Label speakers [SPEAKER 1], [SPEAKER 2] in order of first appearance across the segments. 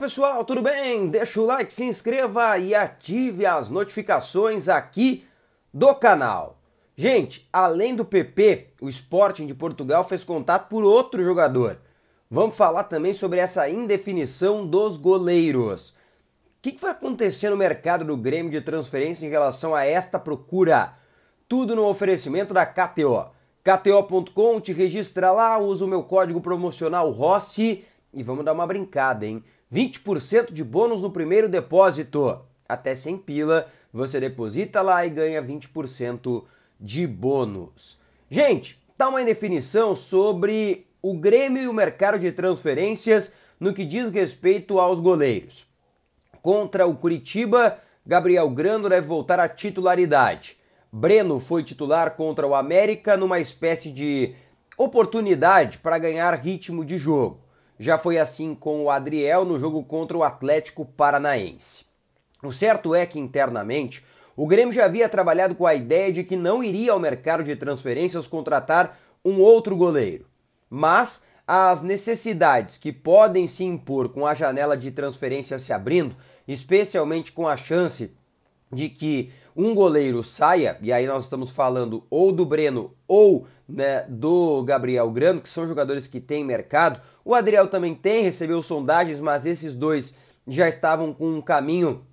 [SPEAKER 1] pessoal, tudo bem? Deixa o like, se inscreva e ative as notificações aqui do canal. Gente, além do PP, o Sporting de Portugal fez contato por outro jogador. Vamos falar também sobre essa indefinição dos goleiros. O que, vai acontecer no mercado do Grêmio de transferência em relação a esta procura? Tudo no oferecimento da KTO. KTO.com, te registra lá, usa o meu código promocional Rossi e vamos dar uma brincada, hein? 20% de bônus no primeiro depósito. Até 100 pila, você deposita lá e ganha 20% de bônus. Gente, tá uma indefinição sobre o Grêmio e o mercado de transferências no que diz respeito aos goleiros. Contra o Curitiba, Gabriel Grando deve voltar à titularidade. Breno foi titular contra o América numa espécie de oportunidade para ganhar ritmo de jogo. Já foi assim com o Adriel no jogo contra o Atlético Paranaense. O certo é que internamente o Grêmio já havia trabalhado com a ideia de que não iria ao mercado de transferências contratar um outro goleiro. Mas as necessidades que podem se impor com a janela de transferência se abrindo, especialmente com a chance de que um goleiro saia, e aí nós estamos falando ou do Breno ou né, do Gabriel Grano, que são jogadores que têm mercado. O Adriel também tem, recebeu sondagens, mas esses dois já estavam com um caminho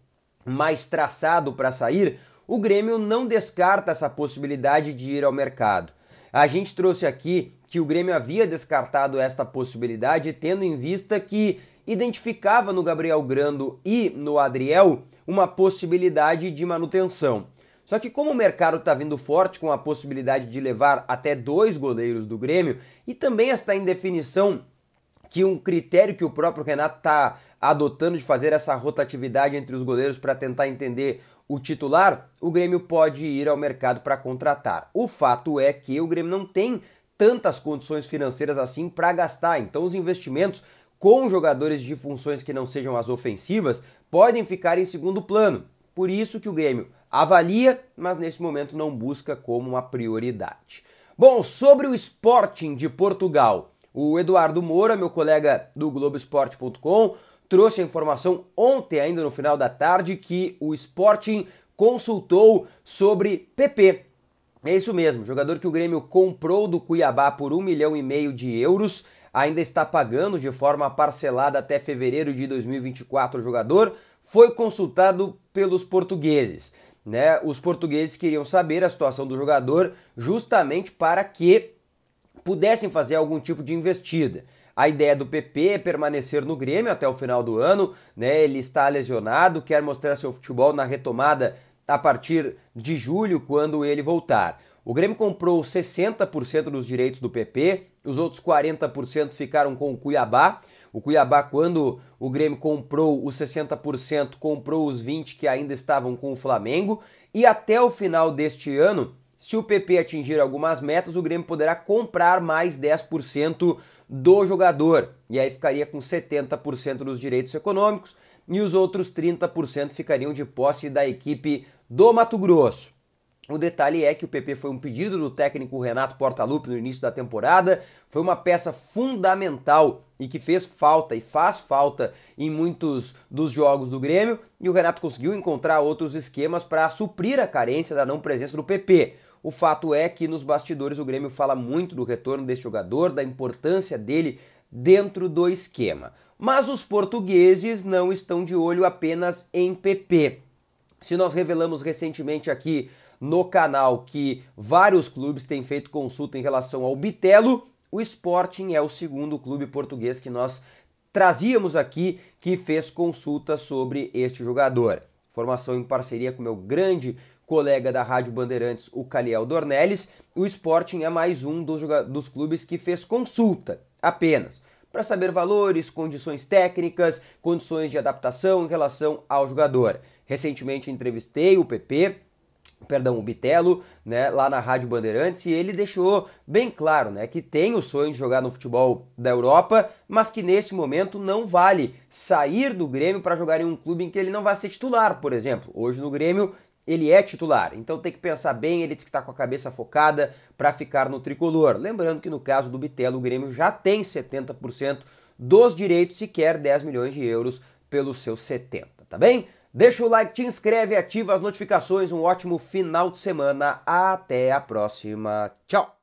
[SPEAKER 1] mais traçado para sair. O Grêmio não descarta essa possibilidade de ir ao mercado. A gente trouxe aqui que o Grêmio havia descartado esta possibilidade, tendo em vista que identificava no Gabriel Grando e no Adriel uma possibilidade de manutenção. Só que como o mercado está vindo forte com a possibilidade de levar até dois goleiros do Grêmio e também esta indefinição que um critério que o próprio Renato está adotando de fazer essa rotatividade entre os goleiros para tentar entender o titular, o Grêmio pode ir ao mercado para contratar. O fato é que o Grêmio não tem tantas condições financeiras assim para gastar, então os investimentos com jogadores de funções que não sejam as ofensivas podem ficar em segundo plano. Por isso que o Grêmio avalia, mas nesse momento não busca como uma prioridade. Bom, sobre o Sporting de Portugal, o Eduardo Moura, meu colega do Globoesporte.com, trouxe a informação ontem, ainda no final da tarde, que o Sporting consultou sobre PP. É isso mesmo, jogador que o Grêmio comprou do Cuiabá por um milhão e meio de euros ainda está pagando de forma parcelada até fevereiro de 2024 o jogador, foi consultado pelos portugueses. Né? Os portugueses queriam saber a situação do jogador justamente para que pudessem fazer algum tipo de investida. A ideia do PP é permanecer no Grêmio até o final do ano, né? Ele está lesionado, quer mostrar seu futebol na retomada a partir de julho, quando ele voltar. O Grêmio comprou 60% dos direitos do PP, os outros 40% ficaram com o Cuiabá. O Cuiabá, quando o Grêmio comprou os 60%, comprou os 20% que ainda estavam com o Flamengo. E até o final deste ano, se o PP atingir algumas metas, o Grêmio poderá comprar mais 10% do jogador. E aí ficaria com 70% dos direitos econômicos e os outros 30% ficariam de posse da equipe do Mato Grosso. O detalhe é que o PP foi um pedido do técnico Renato Portaluppi no início da temporada, foi uma peça fundamental e que fez falta e faz falta em muitos dos jogos do Grêmio, e o Renato conseguiu encontrar outros esquemas para suprir a carência da não presença do PP. O fato é que nos bastidores o Grêmio fala muito do retorno desse jogador, da importância dele dentro do esquema. Mas os portugueses não estão de olho apenas em PP. Se nós revelamos recentemente aqui no canal que vários clubes têm feito consulta em relação ao Bitelo, o Sporting é o segundo clube português que nós trazíamos aqui que fez consulta sobre este jogador. Formação em parceria com meu grande colega da Rádio Bandeirantes, o Caliel Dornelles, o Sporting é mais um dos, dos clubes que fez consulta apenas para saber valores, condições técnicas, condições de adaptação em relação ao jogador. Recentemente entrevistei o PP, perdão, o Bitelo, né, lá na Rádio Bandeirantes, e ele deixou bem claro, né, que tem o sonho de jogar no futebol da Europa, mas que nesse momento não vale sair do Grêmio para jogar em um clube em que ele não vai ser titular, por exemplo. Hoje no Grêmio ele é titular, então tem que pensar bem, ele diz que está com a cabeça focada para ficar no tricolor. Lembrando que no caso do Bitelo, o Grêmio já tem 70% dos direitos e quer 10 milhões de euros pelos seus 70, tá bem? Deixa o like, te inscreve, ativa as notificações. Um ótimo final de semana. Até a próxima. Tchau!